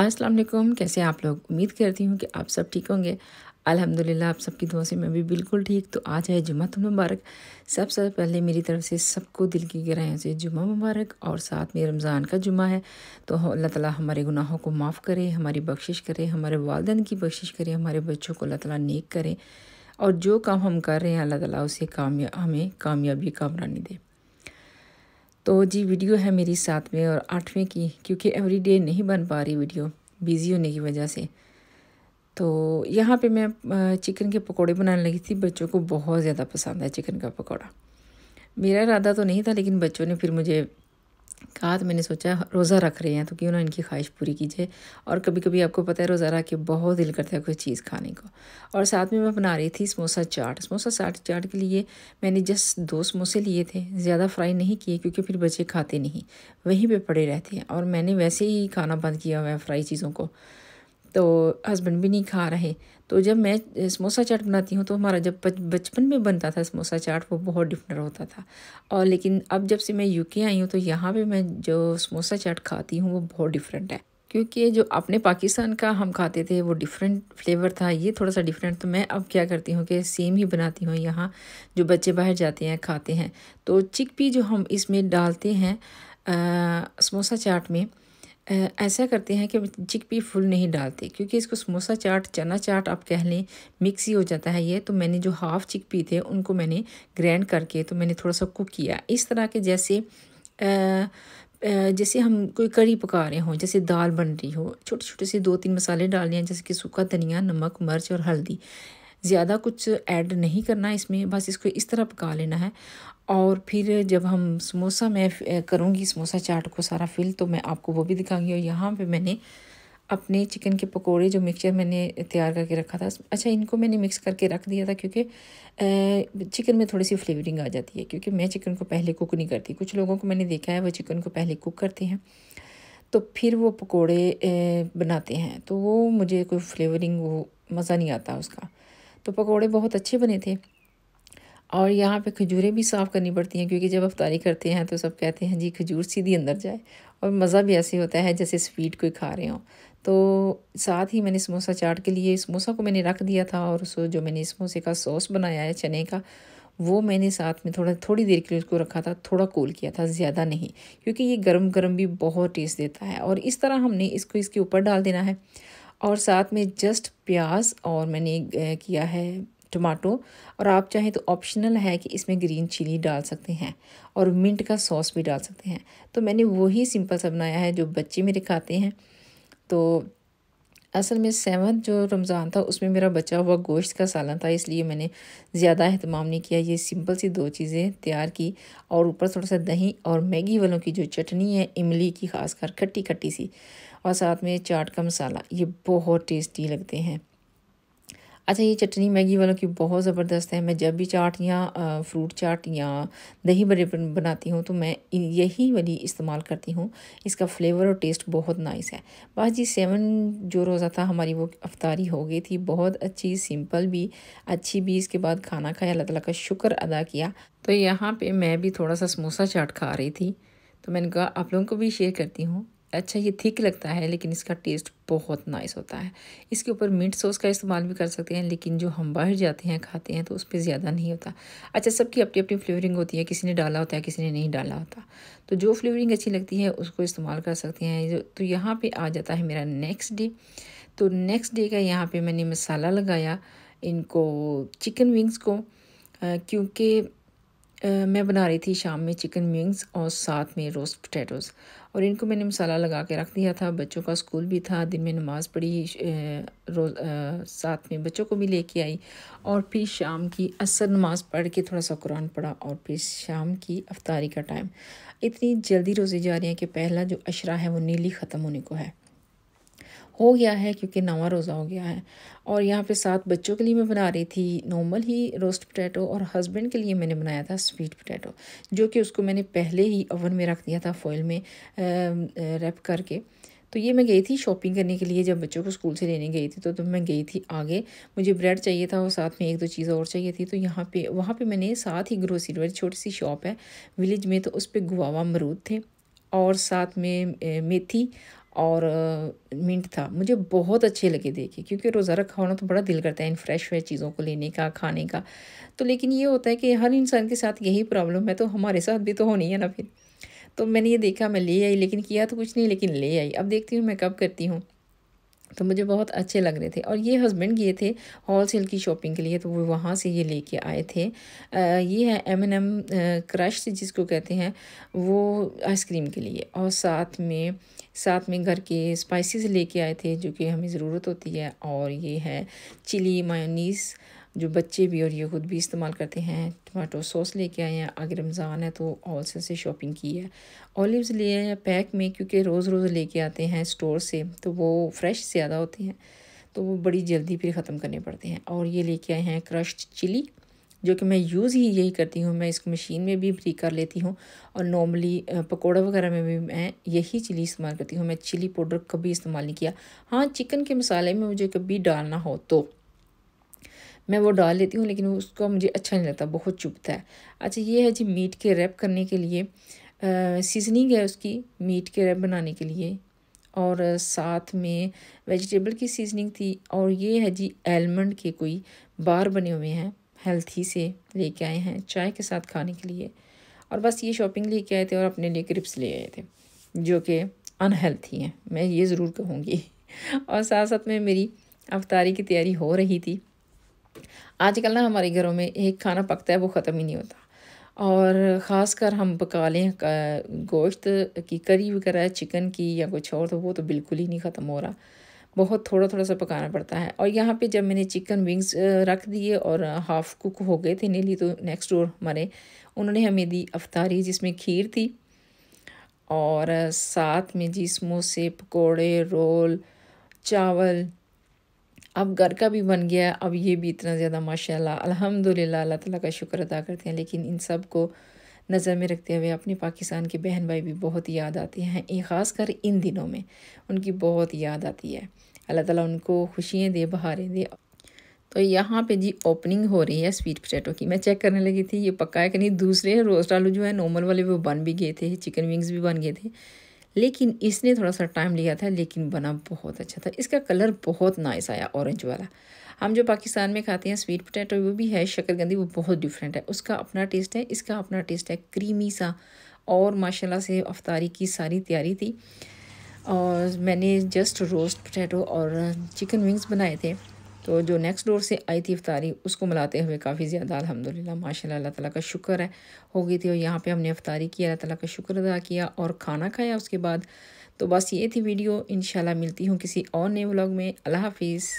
अस्सलाम वालेकुम कैसे आप लोग उम्मीद करती हूँ कि आप सब ठीक होंगे अल्हम्दुलिल्लाह आप सबकी दुआ से मैं भी बिल्कुल ठीक तो आज है जुम्मा तो मुबारक सबसे सब पहले मेरी तरफ से सबको दिल की गहराइयों से जुम्मा मुबारक और साथ में रमज़ान का जुम्मा है तो अल्लाह ताला हमारे गुनाहों को माफ़ करे हमारी बख्शिश करे हमारे वालदेन की बख्शिश करे हमारे बच्चों को अल्लाह ताला नेक करे और जो काम हम कर रहे हैं अल्लाह ताला उसे कामया हमें कामयाबी कामरानी दे तो जी वीडियो है मेरी सातवें और आठवें की क्योंकि एवरीडे नहीं बन पा रही वीडियो बिज़ी होने की वजह से तो यहाँ पे मैं चिकन के पकोड़े बनाने लगी थी बच्चों को बहुत ज़्यादा पसंद है चिकन का पकोड़ा मेरा इरादा तो नहीं था लेकिन बच्चों ने फिर मुझे कहा तो मैंने सोचा रोज़ा रख रहे हैं तो क्यों ना इनकी ख्वाहिश पूरी कीजिए और कभी कभी आपको पता है रोज़ा रख के बहुत दिल करता है कोई चीज़ खाने को और साथ में मैं बना रही थी समोसा चाट समोसा चाट चाट के लिए मैंने जस्ट दो समोसे लिए थे ज़्यादा फ्राई नहीं किए क्योंकि फिर बच्चे खाते नहीं वहीं पर पड़े रहते हैं और मैंने वैसे ही खाना बंद किया हुआ है फ्राई चीज़ों को तो हस्बैंड भी नहीं खा रहे तो जब मैं समोसा चाट बनाती हूँ तो हमारा जब बचपन में बनता था समोसा चाट वो बहुत डिफरेंट होता था और लेकिन अब जब से मैं यूके आई हूँ तो यहाँ पे मैं जो समोसा चाट खाती हूँ वो बहुत डिफरेंट है क्योंकि जो अपने पाकिस्तान का हम खाते थे वो डिफरेंट फ्लेवर था ये थोड़ा सा डिफरेंट तो मैं अब क्या करती हूँ कि सेम ही बनाती हूँ यहाँ जो बच्चे बाहर जाते हैं खाते हैं तो चिकपी जो हम इसमें डालते हैं समोसा चाट में ऐसा करते हैं कि भी फुल नहीं डालते क्योंकि इसको समोसा चाट चना चाट आप कह लें मिक्स ही हो जाता है ये तो मैंने जो हाफ़ पी थे उनको मैंने ग्रैंड करके तो मैंने थोड़ा सा कुक किया इस तरह के जैसे आ, जैसे हम कोई कड़ी पका रहे हों जैसे दाल बन रही हो छोटे छोटे से दो तीन मसाले डाल हैं जैसे कि सूखा धनिया नमक मिर्च और हल्दी ज़्यादा कुछ ऐड नहीं करना इसमें बस इसको इस तरह पका लेना है और फिर जब हम समोसा मैं करूँगी समोसा चाट को सारा फिल तो मैं आपको वो भी दिखाऊंगी और यहाँ पे मैंने अपने चिकन के पकोड़े जो मिक्सचर मैंने तैयार करके रखा था अच्छा इनको मैंने मिक्स करके रख दिया था क्योंकि चिकन में थोड़ी सी फ्लेवरिंग आ जाती है क्योंकि मैं चिकन को पहले कुक नहीं करती कुछ लोगों को मैंने देखा है वो चिकन को पहले कुक करते हैं तो फिर वो पकौड़े बनाते हैं तो वो मुझे कोई फ्लेवरिंग वो मज़ा नहीं आता उसका तो पकौड़े बहुत अच्छे बने थे और यहाँ पे खजूरें भी साफ़ करनी पड़ती हैं क्योंकि जब अफ्तारी करते हैं तो सब कहते हैं जी खजूर सीधी अंदर जाए और मज़ा भी ऐसे होता है जैसे स्वीट कोई खा रहे हो तो साथ ही मैंने समोसा चाट के लिए समोसा को मैंने रख दिया था और उसको जो मैंने समोसे का सॉस बनाया है चने का वो मैंने साथ में थोड़ा थोड़ी देर के लिए उसको रखा था थोड़ा कोल किया था ज़्यादा नहीं क्योंकि ये गर्म गर्म भी बहुत टेस्ट देता है और इस तरह हमने इसको इसके ऊपर डाल देना है और साथ में जस्ट प्याज और मैंने किया है टमाटो और आप चाहें तो ऑप्शनल है कि इसमें ग्रीन चिली डाल सकते हैं और मिंट का सॉस भी डाल सकते हैं तो मैंने वही सिंपल सा बनाया है जो बच्चे मेरे खाते हैं तो असल में सेवन जो रमज़ान था उसमें मेरा बचा हुआ गोश्त का सालन था इसलिए मैंने ज़्यादा अहतमाम नहीं किया ये सिंपल सी दो चीज़ें तैयार की और ऊपर थोड़ा सा दही और मैगी वालों की जो चटनी है इमली की खासकर खट्टी खट्टी सी और साथ में चाट का मसाला ये बहुत टेस्टी लगते हैं अच्छा ये चटनी मैगी वालों की बहुत ज़बरदस्त है मैं जब भी चाट या फ्रूट चाट या दही बड़े बनाती हूँ तो मैं यही वाली इस्तेमाल करती हूँ इसका फ्लेवर और टेस्ट बहुत नाइस है बस जी सेवन जो रोज़ा था हमारी वो अफ्तारी हो गई थी बहुत अच्छी सिंपल भी अच्छी भी इसके बाद खाना खाया अल्लाह तला का शुक्र अदा किया तो यहाँ पर मैं भी थोड़ा सा समोसा चाट खा रही थी तो मैंने कहा आप लोगों को भी शेयर करती हूँ अच्छा ये थिक लगता है लेकिन इसका टेस्ट बहुत नाइस होता है इसके ऊपर मीट सॉस का इस्तेमाल भी कर सकते हैं लेकिन जो हम बाहर जाते हैं खाते हैं तो उस पर ज़्यादा नहीं होता अच्छा सबकी अपनी अपनी फ्लेवरिंग होती है किसी ने डाला होता है किसी ने नहीं डाला होता तो जो फ्लेवरिंग अच्छी लगती है उसको इस्तेमाल कर सकते हैं तो यहाँ पर आ जाता है मेरा नेक्स्ट डे तो नेक्स्ट डे का यहाँ पर मैंने मसाला लगाया इनको चिकन विंग्स को क्योंकि मैं बना रही थी शाम में चिकन विंग्स और साथ में रोस्ट पोटैटोज़ और इनको मैंने मसाला लगा के रख दिया था बच्चों का स्कूल भी था दिन में नमाज़ पढ़ी रोज़ साथ में बच्चों को भी लेके आई और फिर शाम की असर नमाज़ पढ़ के थोड़ा सा कुरान पढ़ा और फिर शाम की अफ्तारी का टाइम इतनी जल्दी रोज़े जा रही हैं कि पहला जो अशरा है वो नीली ख़त्म होने को है हो गया है क्योंकि नवा रोज़ा हो गया है और यहाँ पे सात बच्चों के लिए मैं बना रही थी नॉर्मल ही रोस्ट पोटैटो और हस्बैंड के लिए मैंने बनाया था स्वीट पोटैटो जो कि उसको मैंने पहले ही ओवन में रख दिया था फॉयल में रैप करके तो ये मैं गई थी शॉपिंग करने के लिए जब बच्चों को स्कूल से लेने गई थी तो तब तो मैं गई थी आगे मुझे ब्रेड चाहिए था और साथ में एक दो चीज़ और चाहिए थी तो यहाँ पे वहाँ पे मैंने साथ ही ग्रोसरी वाली छोटी सी शॉप है विलेज में तो उस पर गुआवा मरूद थे और साथ में मेथी और मिंट था मुझे बहुत अच्छे लगे देखे क्योंकि रोज़ा रखा होना तो बड़ा दिल करता है इन फ्रेश फ्रेश चीज़ों को लेने का खाने का तो लेकिन ये होता है कि हर इंसान के साथ यही प्रॉब्लम है तो हमारे साथ भी तो होनी है ना फिर तो मैंने ये देखा मैं ले आई लेकिन किया तो कुछ नहीं लेकिन ले आई अब देखती हूँ मैं कब करती हूँ तो मुझे बहुत अच्छे लग रहे थे और ये हस्बैंड गए थे होल सेल की शॉपिंग के लिए तो वो वहाँ से ये लेके आए थे आ, ये है एम एन एम क्रश जिसको कहते हैं वो आइसक्रीम के लिए और साथ में साथ में घर के स्पाइसेस लेके आए थे जो कि हमें ज़रूरत होती है और ये है चिली मायोनीस जो बच्चे भी और ये खुद भी इस्तेमाल करते हैं टमाटो सॉस लेके आए हैं अगर रमज़ान है तो ऑल से शॉपिंग की है ऑलिव्स लिए हैं पैक में क्योंकि रोज़ रोज़ लेके आते हैं स्टोर से तो वो फ्रेश ज़्यादा होते हैं तो वो बड़ी जल्दी फिर ख़त्म करने पड़ते हैं और ये लेके आए हैं क्रश्ड चिली जो कि मैं यूज़ ही यही करती हूँ मैं इसको मशीन में भी फ्री कर लेती हूँ और नॉर्मली पकौड़ा वगैरह में भी मैं यही चिली इस्तेमाल करती हूँ मैं चिली पाउडर कभी इस्तेमाल नहीं किया हाँ चिकन के मसाले में मुझे कभी डालना हो तो मैं वो डाल लेती हूँ लेकिन उसका मुझे अच्छा नहीं लगता बहुत चुभता है अच्छा ये है जी मीट के रैप करने के लिए सीजनिंग है उसकी मीट के रैप बनाने के लिए और साथ में वेजिटेबल की सीजनिंग थी और ये है जी एलमंड के कोई बार बने हुए हैं हेल्थी से लेके आए हैं चाय के साथ खाने के लिए और बस ये शॉपिंग लेके आए थे और अपने लिए क्रिप्स ले आए थे जो कि अनहेल्थी हैं मैं ये ज़रूर कहूँगी और साथ साथ में मेरी अवतारी की तैयारी हो रही थी आजकल ना हमारे घरों में एक खाना पकता है वो ख़त्म ही नहीं होता और ख़ास कर हम पका लें गोश्त की करी वगैरह चिकन की या कुछ और तो वो तो बिल्कुल ही नहीं ख़त्म हो रहा बहुत थोड़ा थोड़ा सा पकाना पड़ता है और यहाँ पे जब मैंने चिकन विंग्स रख दिए और हाफ़ कुक हो गए थे नीली तो नेक्स्ट डोर हमारे उन्होंने हमें दी अफतारी जिसमें खीर थी और साथ में जी समोसे पकौड़े रोल चावल अब घर का भी बन गया अब ये भी इतना ज़्यादा माशाल्लाह अल्हम्दुलिल्लाह अल्लाह ताला का शुक्र अदा करते हैं लेकिन इन सब को नज़र में रखते हुए अपने पाकिस्तान के बहन भाई भी बहुत याद आते हैं ख़ास कर इन दिनों में उनकी बहुत याद आती है अल्लाह ताला उनको खुशियाँ दे बहारें दे तो यहाँ पे जी ओपनिंग हो रही है स्वीट पोटैटो की मैं चेक करने लगी थी ये पक्का है कि नहीं दूसरे रोस्ट आलू जो है नॉर्मल वाले वो बन भी गए थे चिकन विंग्स भी बन गए थे लेकिन इसने थोड़ा सा टाइम लिया था लेकिन बना बहुत अच्छा था इसका कलर बहुत नाइस आया ऑरेंज वाला हम जो पाकिस्तान में खाते हैं स्वीट पोटैटो वो भी है शकरकंदी वो बहुत डिफरेंट है उसका अपना टेस्ट है इसका अपना टेस्ट है क्रीमी सा और माशाल्लाह से अफतारी की सारी तैयारी थी और मैंने जस्ट रोस्ट पोटैटो और चिकन विंग्स बनाए थे तो जो नेक्स्ट डोर से आई थी अफतारी उसको मिलाते हुए काफ़ी ज़्यादा अलहमदिल्ला माशा अल्लाह तला का शुक्र है हो गई थी और यहाँ पर हमने अफतारी की अल्लाह तला का शुक्र अदा किया और खाना खाया उसके बाद तो बस ये थी वीडियो इन मिलती हूँ किसी और नए व्लॉग में अल्लाह हाफिज़